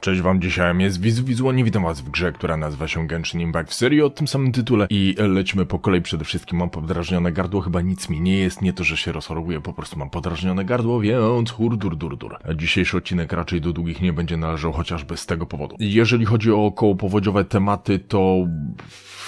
Cześć wam, dzisiaj jest Wizu Wizualnie, witam was w grze, która nazywa się Genshin Impact w serii o tym samym tytule i lecimy po kolei przede wszystkim, mam podrażnione gardło, chyba nic mi nie jest, nie to, że się rozchorowuję, po prostu mam podrażnione gardło, więc hurdur durdur. Dzisiejszy odcinek raczej do długich nie będzie należał, chociażby z tego powodu. Jeżeli chodzi o kołopowodziowe tematy, to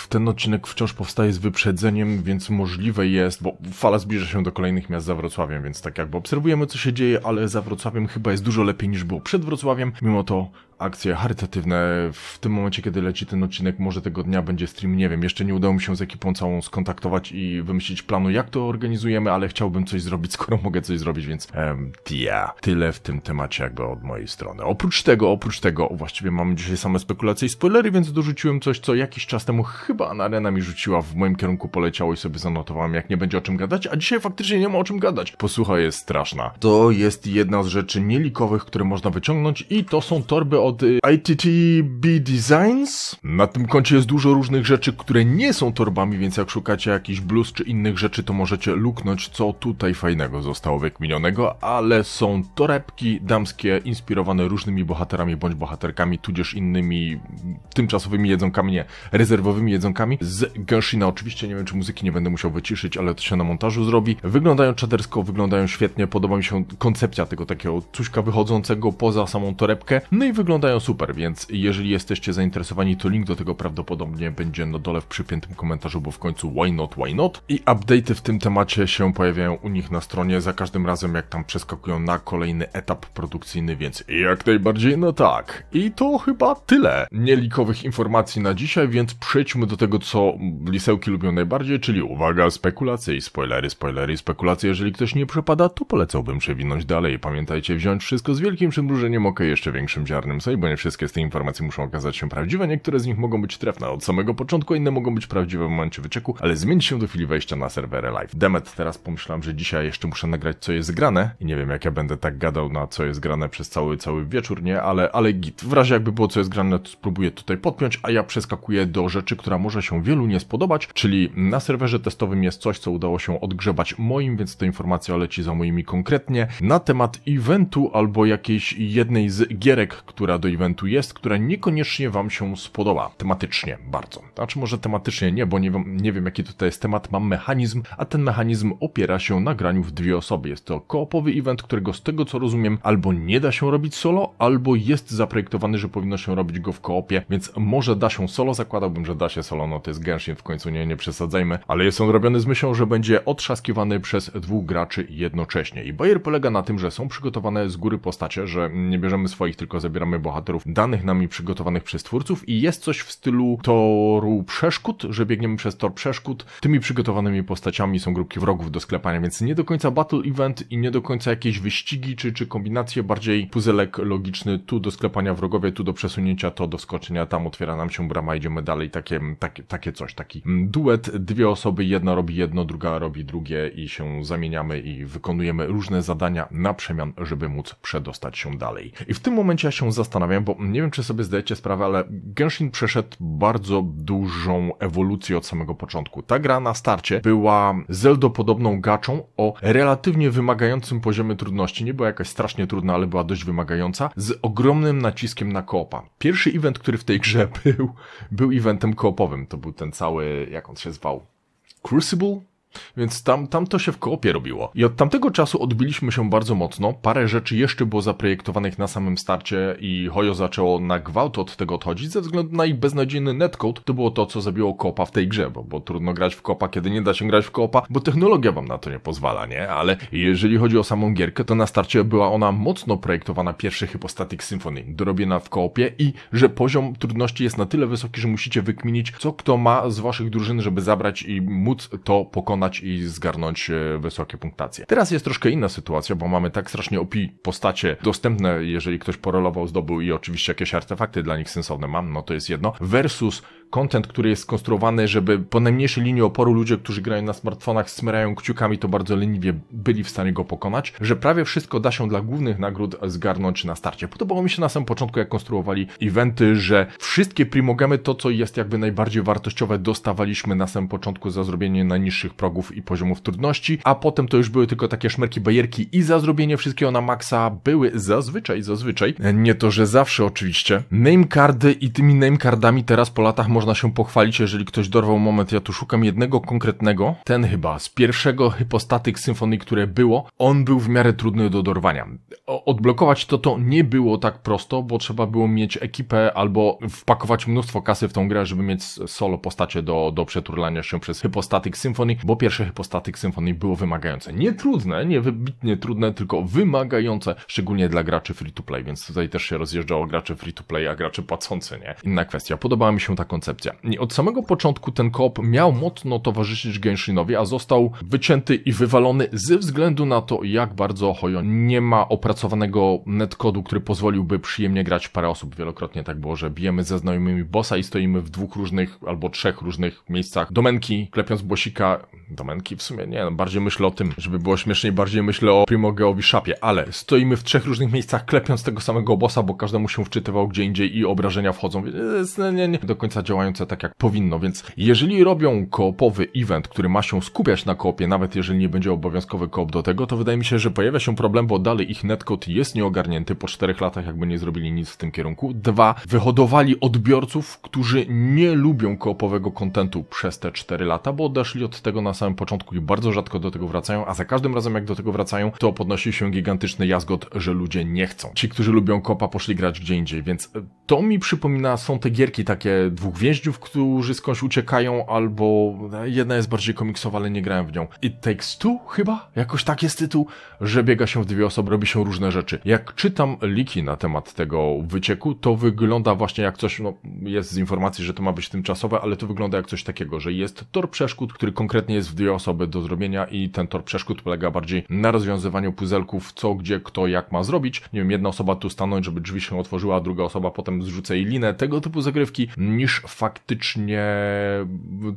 ten odcinek wciąż powstaje z wyprzedzeniem, więc możliwe jest, bo fala zbliża się do kolejnych miast za Wrocławiem, więc tak jakby obserwujemy, co się dzieje, ale za Wrocławiem chyba jest dużo lepiej niż było przed Wrocławiem. Mimo to akcje charytatywne. W tym momencie, kiedy leci ten odcinek, może tego dnia będzie stream, nie wiem. Jeszcze nie udało mi się z ekipą całą skontaktować i wymyślić planu, jak to organizujemy, ale chciałbym coś zrobić, skoro mogę coś zrobić, więc em, yeah. tyle w tym temacie jakby od mojej strony. Oprócz tego, oprócz tego, właściwie mamy dzisiaj same spekulacje i spoilery, więc dorzuciłem coś, co jakiś czas temu chyba Anarena mi rzuciła, w moim kierunku poleciało i sobie zanotowałem, jak nie będzie o czym gadać, a dzisiaj faktycznie nie ma o czym gadać. Posłucha jest straszna. To jest jedna z rzeczy nielikowych, które można wyciągnąć i to są torby od od y, ITTB Designs. Na tym koncie jest dużo różnych rzeczy, które nie są torbami, więc jak szukacie jakiś bluz czy innych rzeczy, to możecie luknąć, co tutaj fajnego zostało wykminionego, ale są torebki damskie inspirowane różnymi bohaterami bądź bohaterkami, tudzież innymi tymczasowymi jedzonkami, nie, rezerwowymi jedzonkami z Genshina. Oczywiście nie wiem, czy muzyki nie będę musiał wyciszyć, ale to się na montażu zrobi. Wyglądają czadersko, wyglądają świetnie, podoba mi się koncepcja tego takiego cuśka wychodzącego poza samą torebkę, no i wygląda wyglądają super, więc jeżeli jesteście zainteresowani, to link do tego prawdopodobnie będzie na dole w przypiętym komentarzu, bo w końcu why not, why not? I update'y w tym temacie się pojawiają u nich na stronie za każdym razem, jak tam przeskakują na kolejny etap produkcyjny, więc jak najbardziej no tak. I to chyba tyle nielikowych informacji na dzisiaj, więc przejdźmy do tego, co lisełki lubią najbardziej, czyli uwaga, spekulacje i spoilery, spoilery i spekulacje. Jeżeli ktoś nie przepada, to polecałbym przewinąć dalej. Pamiętajcie wziąć wszystko z wielkim przymrużeniem oka jeszcze większym ziarnem sobie, bo nie wszystkie z tych informacji muszą okazać się prawdziwe, niektóre z nich mogą być trefne od samego początku, inne mogą być prawdziwe w momencie wycieku, ale zmienić się do chwili wejścia na serwery live. Demet, teraz pomyślałem, że dzisiaj jeszcze muszę nagrać co jest grane i nie wiem jak ja będę tak gadał na co jest grane przez cały, cały wieczór, nie, ale, ale git. W razie jakby było co jest grane, to spróbuję tutaj podpiąć, a ja przeskakuję do rzeczy, która może się wielu nie spodobać, czyli na serwerze testowym jest coś, co udało się odgrzebać moim, więc ta informacja leci za moimi konkretnie na temat eventu albo jakiejś jednej z gierek, która do eventu jest, która niekoniecznie Wam się spodoba tematycznie bardzo. Znaczy może tematycznie nie, bo nie, nie wiem jaki tutaj jest temat, mam mechanizm, a ten mechanizm opiera się na graniu w dwie osoby. Jest to koopowy event, którego z tego co rozumiem albo nie da się robić solo, albo jest zaprojektowany, że powinno się robić go w koopie, więc może da się solo, zakładałbym, że da się solo, no to jest gęsien, w końcu, nie, nie przesadzajmy, ale jest on robiony z myślą, że będzie otrzaskiwany przez dwóch graczy jednocześnie. I Bayer polega na tym, że są przygotowane z góry postacie, że nie bierzemy swoich, tylko zabieramy bohaterów danych nami przygotowanych przez twórców i jest coś w stylu toru przeszkód, że biegniemy przez tor przeszkód. Tymi przygotowanymi postaciami są grupki wrogów do sklepania, więc nie do końca battle event i nie do końca jakieś wyścigi czy, czy kombinacje, bardziej puzelek logiczny, tu do sklepania wrogowie, tu do przesunięcia, to do skoczenia, tam otwiera nam się brama, idziemy dalej, takie, takie, takie coś, taki mm, duet, dwie osoby, jedna robi jedno, druga robi drugie i się zamieniamy i wykonujemy różne zadania na przemian, żeby móc przedostać się dalej. I w tym momencie ja się zastanawiam, zastanawiam, bo nie wiem, czy sobie zdajecie sprawę, ale Genshin przeszedł bardzo dużą ewolucję od samego początku. Ta gra na starcie była zeldopodobną gaczą o relatywnie wymagającym poziomie trudności. Nie była jakaś strasznie trudna, ale była dość wymagająca, z ogromnym naciskiem na koopa. Pierwszy event, który w tej grze był, był eventem koopowym. To był ten cały, jak on się zwał? Crucible? Więc tam, tam to się w koopie robiło. I od tamtego czasu odbiliśmy się bardzo mocno. Parę rzeczy jeszcze było zaprojektowanych na samym starcie i Hojo zaczęło na gwałt od tego odchodzić ze względu na ich beznadziejny netcode. To było to, co zabiło kopa w tej grze, bo, bo trudno grać w kopa, kiedy nie da się grać w kopa, bo technologia wam na to nie pozwala, nie? Ale jeżeli chodzi o samą gierkę, to na starcie była ona mocno projektowana pierwszy Hypostatic Symphony, dorobiona w koopie i że poziom trudności jest na tyle wysoki, że musicie wykminić, co kto ma z waszych drużyn, żeby zabrać i móc to pokonać i zgarnąć e, wysokie punktacje. Teraz jest troszkę inna sytuacja, bo mamy tak strasznie OP postacie dostępne, jeżeli ktoś porolował, zdobył i oczywiście jakieś artefakty dla nich sensowne mam, no to jest jedno, versus content, który jest skonstruowany, żeby po najmniejszej linii oporu ludzie, którzy grają na smartfonach, smerają kciukami, to bardzo leniwie byli w stanie go pokonać, że prawie wszystko da się dla głównych nagród zgarnąć na starcie. Podobało mi się na samym początku, jak konstruowali eventy, że wszystkie primogemy, to co jest jakby najbardziej wartościowe, dostawaliśmy na samym początku za zrobienie najniższych progów i poziomów trudności, a potem to już były tylko takie szmerki bajerki i za zrobienie wszystkiego na maksa były zazwyczaj, zazwyczaj, nie to, że zawsze oczywiście, name cardy i tymi name cardami teraz po latach może można się pochwalić, jeżeli ktoś dorwał moment, ja tu szukam jednego konkretnego, ten chyba z pierwszego Hypostatic Symphony, które było, on był w miarę trudny do dorwania. Odblokować to to nie było tak prosto, bo trzeba było mieć ekipę albo wpakować mnóstwo kasy w tą grę, żeby mieć solo postacie do, do przeturlania się przez Hypostatic Symphony, bo pierwsze Hypostatic Symphony było wymagające. Nie trudne, nie wybitnie trudne, tylko wymagające, szczególnie dla graczy free to play, więc tutaj też się rozjeżdżało gracze free to play, a gracze płacący, nie? Inna kwestia. Podobała mi się ta koncepcja koncepcja. I od samego początku ten koop miał mocno towarzyszyć Genshinowi, a został wycięty i wywalony ze względu na to, jak bardzo Hoyo nie ma opracowanego netkodu, który pozwoliłby przyjemnie grać parę osób. Wielokrotnie tak było, że bijemy ze znajomymi bossa i stoimy w dwóch różnych albo trzech różnych miejscach domenki, klepiąc bosika domenki w sumie, nie, no bardziej myślę o tym, żeby było śmieszniej, bardziej myślę o Primogeowi Szapie, ale stoimy w trzech różnych miejscach klepiąc tego samego bossa, bo każdemu się wczytywał gdzie indziej i obrażenia wchodzą, więc nie, nie, nie do końca działające tak jak powinno, więc jeżeli robią koopowy event, który ma się skupiać na koopie, nawet jeżeli nie będzie obowiązkowy koop do tego, to wydaje mi się, że pojawia się problem, bo dalej ich netcode jest nieogarnięty po czterech latach, jakby nie zrobili nic w tym kierunku. Dwa, wyhodowali odbiorców, którzy nie lubią koopowego kontentu przez te cztery lata, bo odeszli od tego na samym początku i bardzo rzadko do tego wracają, a za każdym razem jak do tego wracają, to podnosi się gigantyczny jazgot, że ludzie nie chcą. Ci, którzy lubią kopa, poszli grać gdzie indziej, więc e, to mi przypomina, są te gierki takie dwóch więźniów, którzy skądś uciekają, albo e, jedna jest bardziej komiksowa, ale nie grałem w nią. It Takes Two chyba? Jakoś tak jest tytuł, że biega się w dwie osoby, robi się różne rzeczy. Jak czytam liki na temat tego wycieku, to wygląda właśnie jak coś, no jest z informacji, że to ma być tymczasowe, ale to wygląda jak coś takiego, że jest tor przeszkód, który konkretnie jest dwie osoby do zrobienia i ten tor przeszkód polega bardziej na rozwiązywaniu puzelków, co, gdzie, kto, jak ma zrobić. Nie wiem, jedna osoba tu stanąć, żeby drzwi się otworzyła, a druga osoba potem zrzuca jej linę, tego typu zagrywki, niż faktycznie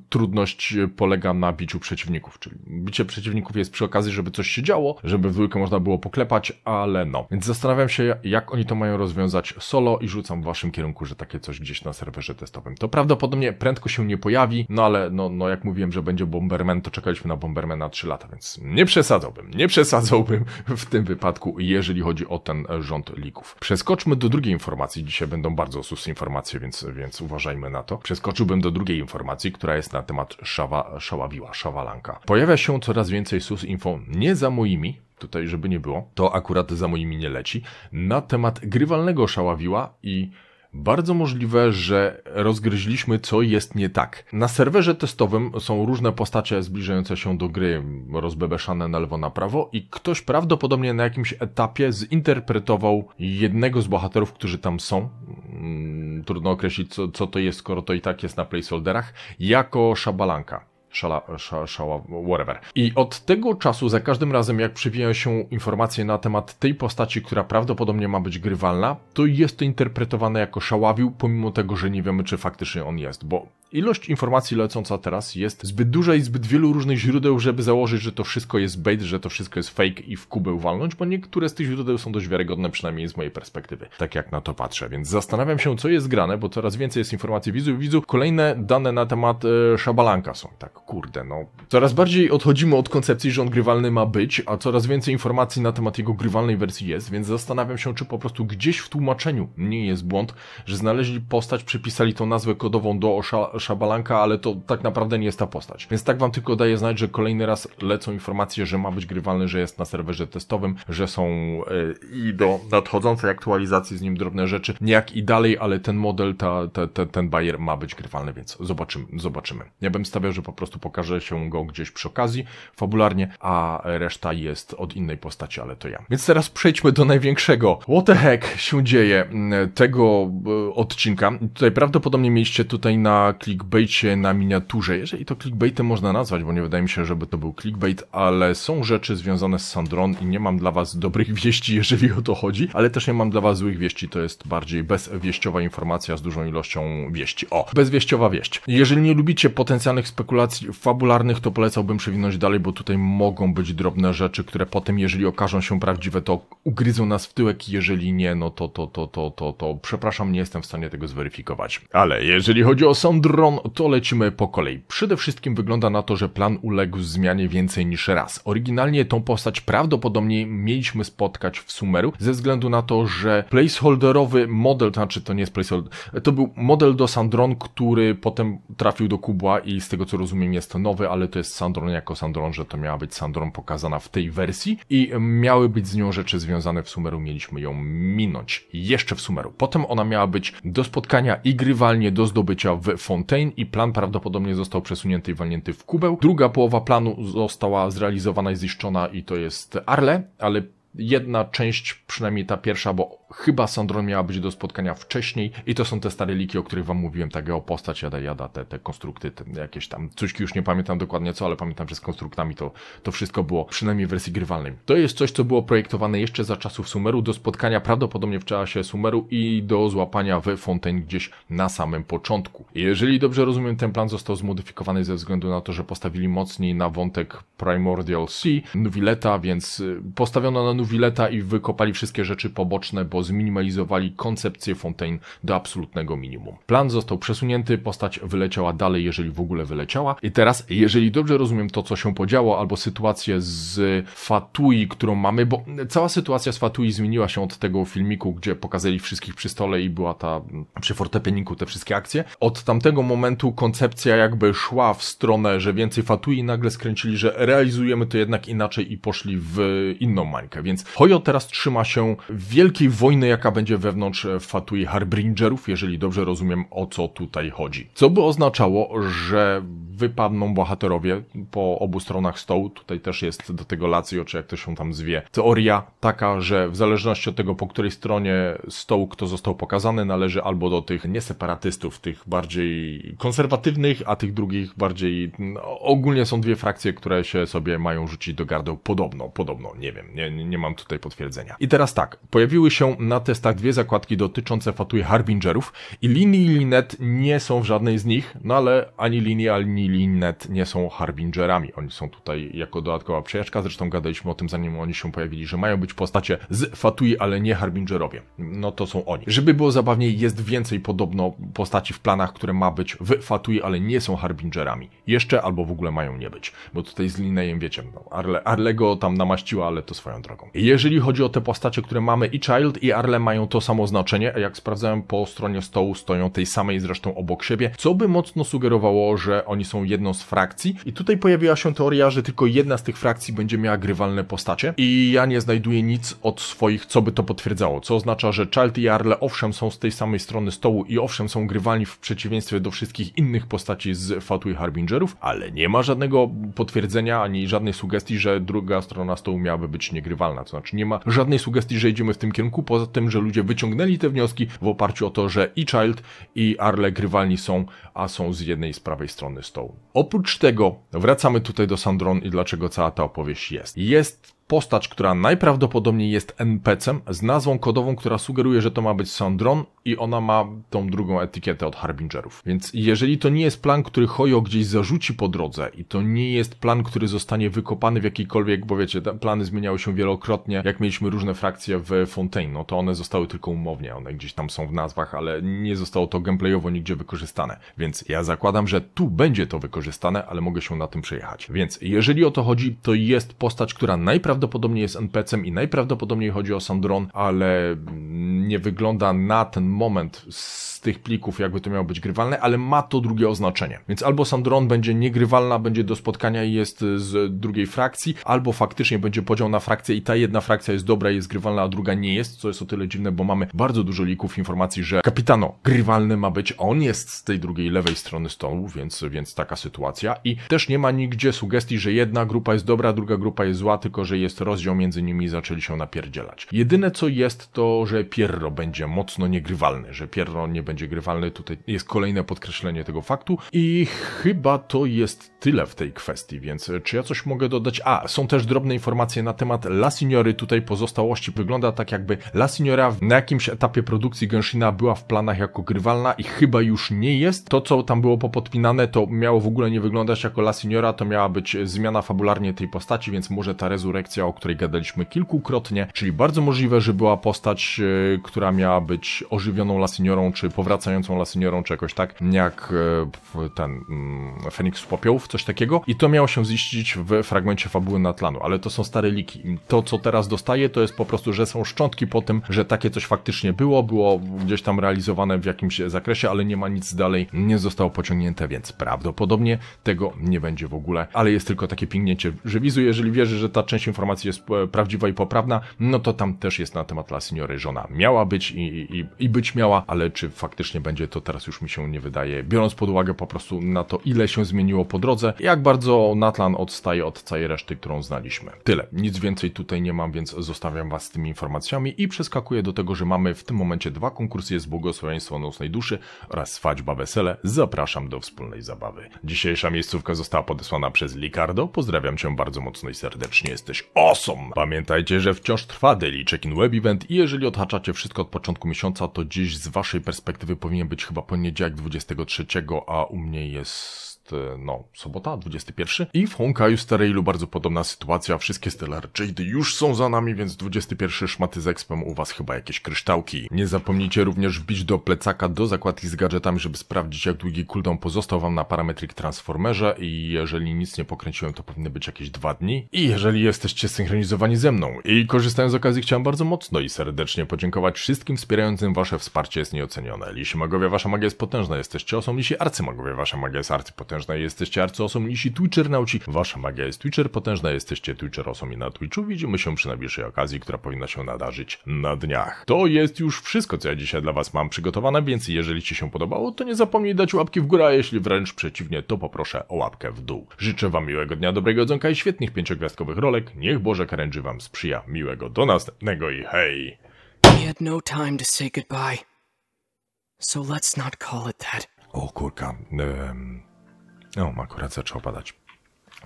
trudność polega na biciu przeciwników, czyli bicie przeciwników jest przy okazji, żeby coś się działo, żeby w dwójkę można było poklepać, ale no. Więc zastanawiam się, jak oni to mają rozwiązać solo i rzucam w waszym kierunku, że takie coś gdzieś na serwerze testowym. To prawdopodobnie prędko się nie pojawi, no ale no, no jak mówiłem, że będzie Bomberman Bomberman, to czekaliśmy na na 3 lata, więc nie przesadzałbym, nie przesadzałbym w tym wypadku, jeżeli chodzi o ten rząd lików. Przeskoczmy do drugiej informacji, dzisiaj będą bardzo sus informacje, więc, więc uważajmy na to. Przeskoczyłbym do drugiej informacji, która jest na temat szawa, szaławiła, szawalanka. Pojawia się coraz więcej sus info nie za moimi, tutaj żeby nie było, to akurat za moimi nie leci, na temat grywalnego szaławiła i bardzo możliwe, że rozgryźliśmy, co jest nie tak. Na serwerze testowym są różne postacie zbliżające się do gry, rozbebeszane na lewo na prawo, i ktoś prawdopodobnie na jakimś etapie zinterpretował jednego z bohaterów, którzy tam są. Mm, trudno określić, co, co to jest, skoro to i tak jest na placeholderach, jako szabalanka szala, szala, szala, whatever. I od tego czasu, za każdym razem, jak przewijają się informacje na temat tej postaci, która prawdopodobnie ma być grywalna, to jest to interpretowane jako szaławił, pomimo tego, że nie wiemy, czy faktycznie on jest, bo ilość informacji lecąca teraz jest zbyt duża i zbyt wielu różnych źródeł, żeby założyć, że to wszystko jest bait, że to wszystko jest fake i w kubeł walnąć, bo niektóre z tych źródeł są dość wiarygodne, przynajmniej z mojej perspektywy, tak jak na to patrzę. Więc zastanawiam się, co jest grane, bo coraz więcej jest informacji widzów, widzów. Kolejne dane na temat e, szabalanka są, tak kurde, no. Coraz bardziej odchodzimy od koncepcji, że on grywalny ma być, a coraz więcej informacji na temat jego grywalnej wersji jest, więc zastanawiam się, czy po prostu gdzieś w tłumaczeniu nie jest błąd, że znaleźli postać, przypisali tą nazwę kodową do Szabalanka, ale to tak naprawdę nie jest ta postać. Więc tak wam tylko daję znać, że kolejny raz lecą informacje, że ma być grywalny, że jest na serwerze testowym, że są e, i do nadchodzącej aktualizacji z nim drobne rzeczy, jak i dalej, ale ten model, ta, ta, ta ten Bayer ma być grywalny, więc zobaczymy, zobaczymy. Ja bym stawiał, że po prostu prostu pokaże się go gdzieś przy okazji, fabularnie, a reszta jest od innej postaci, ale to ja. Więc teraz przejdźmy do największego. What the heck się dzieje mm, tego e, odcinka. Tutaj prawdopodobnie mieliście tutaj na clickbaitie na miniaturze, jeżeli to clickbaitem można nazwać, bo nie wydaje mi się, żeby to był clickbait, ale są rzeczy związane z Sandron i nie mam dla was dobrych wieści, jeżeli o to chodzi, ale też nie mam dla was złych wieści, to jest bardziej bezwieściowa informacja z dużą ilością wieści. O, bezwieściowa wieść. Jeżeli nie lubicie potencjalnych spekulacji fabularnych to polecałbym przewinąć dalej, bo tutaj mogą być drobne rzeczy, które potem, jeżeli okażą się prawdziwe, to ugryzą nas w tyłek, jeżeli nie, no to, to, to, to, to, to, przepraszam, nie jestem w stanie tego zweryfikować. Ale jeżeli chodzi o sam dron, to lecimy po kolei. Przede wszystkim wygląda na to, że plan uległ zmianie więcej niż raz. Oryginalnie tą postać prawdopodobnie mieliśmy spotkać w Sumeru, ze względu na to, że placeholderowy model, to znaczy to nie jest placeholder, to był model do Sandron, który potem trafił do Kubła i z tego co rozumiem rozumiem jest to nowy, ale to jest Sandron jako Sandron, że to miała być Sandron pokazana w tej wersji i miały być z nią rzeczy związane w Sumeru, mieliśmy ją minąć jeszcze w Sumeru. Potem ona miała być do spotkania i grywalnie do zdobycia w Fontaine i plan prawdopodobnie został przesunięty i walnięty w kubeł. Druga połowa planu została zrealizowana i zniszczona i to jest Arle, ale jedna część, przynajmniej ta pierwsza, bo chyba Sandron miała być do spotkania wcześniej i to są te stare liki, o których wam mówiłem, ta geopostać, jada, jada, te, te konstrukty, te jakieś tam, coś już nie pamiętam dokładnie co, ale pamiętam, że z konstruktami to, to wszystko było, przynajmniej w wersji grywalnej. To jest coś, co było projektowane jeszcze za czasów Sumeru, do spotkania prawdopodobnie w czasie Sumeru i do złapania we Fontaine gdzieś na samym początku. Jeżeli dobrze rozumiem, ten plan został zmodyfikowany ze względu na to, że postawili mocniej na wątek Primordial Sea, Nuvileta, więc y, postawiono na Wileta i wykopali wszystkie rzeczy poboczne, bo zminimalizowali koncepcję Fontaine do absolutnego minimum. Plan został przesunięty, postać wyleciała dalej, jeżeli w ogóle wyleciała. I teraz, jeżeli dobrze rozumiem to, co się podziało, albo sytuację z Fatui, którą mamy, bo cała sytuacja z Fatui zmieniła się od tego filmiku, gdzie pokazali wszystkich przy stole i była ta przy fortepianiku te wszystkie akcje. Od tamtego momentu koncepcja jakby szła w stronę, że więcej Fatui nagle skręcili, że realizujemy to jednak inaczej i poszli w inną mańkę, więc więc Hoyo teraz trzyma się wielkiej wojny, jaka będzie wewnątrz e, Fatui Harbingerów, jeżeli dobrze rozumiem, o co tutaj chodzi. Co by oznaczało, że wypadną bohaterowie po obu stronach stołu. Tutaj też jest do tego Lazio, czy jak to się tam zwie, teoria taka, że w zależności od tego, po której stronie stołu kto został pokazany, należy albo do tych nieseparatystów, tych bardziej konserwatywnych, a tych drugich bardziej... No, ogólnie są dwie frakcje, które się sobie mają rzucić do gardeł podobno, podobno, nie wiem, nie, nie, mam tutaj potwierdzenia. I teraz tak, pojawiły się na testach dwie zakładki dotyczące Fatui Harbingerów i linii Linet nie są w żadnej z nich, no ale ani linii, ani Linet nie są Harbingerami. Oni są tutaj jako dodatkowa przejażdżka, zresztą gadaliśmy o tym zanim oni się pojawili, że mają być postacie z Fatui, ale nie Harbingerowie. No to są oni. Żeby było zabawniej, jest więcej podobno postaci w planach, które ma być w Fatui, ale nie są Harbingerami. Jeszcze albo w ogóle mają nie być, bo tutaj z Linejem wiecie, no, Arle, Arlego tam namaściła, ale to swoją drogą. Jeżeli chodzi o te postacie, które mamy, i Child, i Arle mają to samo znaczenie, a jak sprawdzałem po stronie stołu, stoją tej samej zresztą obok siebie, co by mocno sugerowało, że oni są jedną z frakcji. I tutaj pojawiła się teoria, że tylko jedna z tych frakcji będzie miała grywalne postacie, i ja nie znajduję nic od swoich, co by to potwierdzało, co oznacza, że Child i Arle owszem są z tej samej strony stołu i owszem są grywalni w przeciwieństwie do wszystkich innych postaci z Fatu i Harbingerów, ale nie ma żadnego potwierdzenia ani żadnej sugestii, że druga strona stołu miałaby być niegrywalna neutralna, to znaczy nie ma żadnej sugestii, że idziemy w tym kierunku, poza tym, że ludzie wyciągnęli te wnioski w oparciu o to, że i Child i Arle grywalni są, a są z jednej i z prawej strony stołu. Oprócz tego wracamy tutaj do Sandron i dlaczego cała ta opowieść jest. Jest postać, która najprawdopodobniej jest NPC-em z nazwą kodową, która sugeruje, że to ma być Sandron i ona ma tą drugą etykietę od Harbingerów. Więc jeżeli to nie jest plan, który Hojo gdzieś zarzuci po drodze i to nie jest plan, który zostanie wykopany w jakiejkolwiek, bo wiecie, te plany zmieniały się wielokrotnie, jak mieliśmy różne frakcje w Fontaine, no to one zostały tylko umownie, one gdzieś tam są w nazwach, ale nie zostało to gameplayowo nigdzie wykorzystane. Więc ja zakładam, że tu będzie to wykorzystane, ale mogę się na tym przejechać. Więc jeżeli o to chodzi, to jest postać, która najprawdopodobniej najprawdopodobniej jest NPC-em i najprawdopodobniej chodzi o sam dron, ale nie wygląda na ten moment z tych plików, jakby to miało być grywalne, ale ma to drugie oznaczenie. Więc albo sam dron będzie niegrywalna, będzie do spotkania i jest z drugiej frakcji, albo faktycznie będzie podział na frakcje i ta jedna frakcja jest dobra i jest grywalna, a druga nie jest, co jest o tyle dziwne, bo mamy bardzo dużo lików informacji, że kapitano grywalny ma być, on jest z tej drugiej lewej strony stołu, więc, więc taka sytuacja i też nie ma nigdzie sugestii, że jedna grupa jest dobra, druga grupa jest zła, tylko że jest jest rozdział między nimi i zaczęli się napierdzielać. Jedyne co jest to, że Pierro będzie mocno niegrywalny, że Pierro nie będzie grywalny, tutaj jest kolejne podkreślenie tego faktu i chyba to jest tyle w tej kwestii, więc czy ja coś mogę dodać? A, są też drobne informacje na temat La Signory, tutaj pozostałości wygląda tak jakby La Signora na jakimś etapie produkcji Genshina była w planach jako grywalna i chyba już nie jest. To co tam było popodpinane to miało w ogóle nie wyglądać jako La Signora, to miała być zmiana fabularnie tej postaci, więc może ta rezurekcja o której gadaliśmy kilkukrotnie, czyli bardzo możliwe, że była postać, e, która miała być ożywioną laseniorą, czy powracającą laseniorą, czy jakoś tak, jak e, ten mm, Feniks z popiołów, coś takiego. I to miało się ziścić w fragmencie fabuły Natlanu, ale to są stare liki. To, co teraz dostaję, to jest po prostu, że są szczątki po tym, że takie coś faktycznie było, było gdzieś tam realizowane w jakimś zakresie, ale nie ma nic dalej, nie zostało pociągnięte, więc prawdopodobnie tego nie będzie w ogóle, ale jest tylko takie pingnięcie, że wizu, jeżeli wierzy, że ta część informacji informacja jest e, prawdziwa i poprawna, no to tam też jest na temat La Signory żona. Miała być i, i, i być miała, ale czy faktycznie będzie, to teraz już mi się nie wydaje. Biorąc pod uwagę po prostu na to, ile się zmieniło po drodze, jak bardzo Natlan odstaje od całej reszty, którą znaliśmy. Tyle. Nic więcej tutaj nie mam, więc zostawiam Was z tymi informacjami i przeskakuję do tego, że mamy w tym momencie dwa konkursy. Jest Błogosławieństwo Nocnej Duszy oraz Swaćba Wesele. Zapraszam do wspólnej zabawy. Dzisiejsza miejscówka została podesłana przez Licardo. Pozdrawiam Cię bardzo mocno i serdecznie. Jesteś awesome! Pamiętajcie, że wciąż trwa Daily Check-in Web Event i jeżeli odhaczacie wszystko od początku miesiąca, to dziś z waszej perspektywy powinien być chyba poniedziałek 23, a u mnie jest jest, e, no, sobota, 21. I w Honkaju Stereilu bardzo podobna sytuacja. Wszystkie Stellar Jade już są za nami, więc 21 szmaty z expem u was chyba jakieś kryształki. Nie zapomnijcie również wbić do plecaka do zakładki z gadżetami, żeby sprawdzić jak długi cooldown pozostał wam na parametric transformerze i jeżeli nic nie pokręciłem, to powinny być jakieś dwa dni. I jeżeli jesteście synchronizowani ze mną i korzystając z okazji chciałem bardzo mocno i serdecznie podziękować wszystkim wspierającym wasze wsparcie jest nieocenione. Lisi magowie, wasza magia jest potężna, jesteście osobą, lisi magowie wasza magia jest potężna potężna jesteście Twitter nauci, Wasza magia jest Twitcher potężna, jesteście i na Twitchu. Widzimy się przy najbliższej okazji, która powinna się nadarzyć na dniach. To jest już wszystko, co ja dzisiaj dla Was mam przygotowane, więc jeżeli Ci się podobało, to nie zapomnij dać łapki w górę, a jeśli wręcz przeciwnie, to poproszę o łapkę w dół. Życzę Wam miłego dnia, dobrego jedzonka i świetnych pięciogwiazdkowych rolek. Niech Boże Karenży Wam sprzyja. Miłego do następnego i hej! We had no time to say goodbye. So let's not call it that. O kurka, um... No, akurat trzeba padać.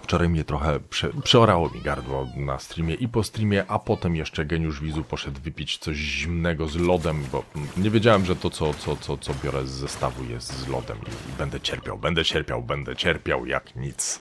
Wczoraj mnie trochę prze, przeorało mi gardło na streamie i po streamie, a potem jeszcze geniusz wizu poszedł wypić coś zimnego z lodem, bo nie wiedziałem, że to co, co, co, co biorę z zestawu jest z lodem i będę cierpiał, będę cierpiał, będę cierpiał jak nic.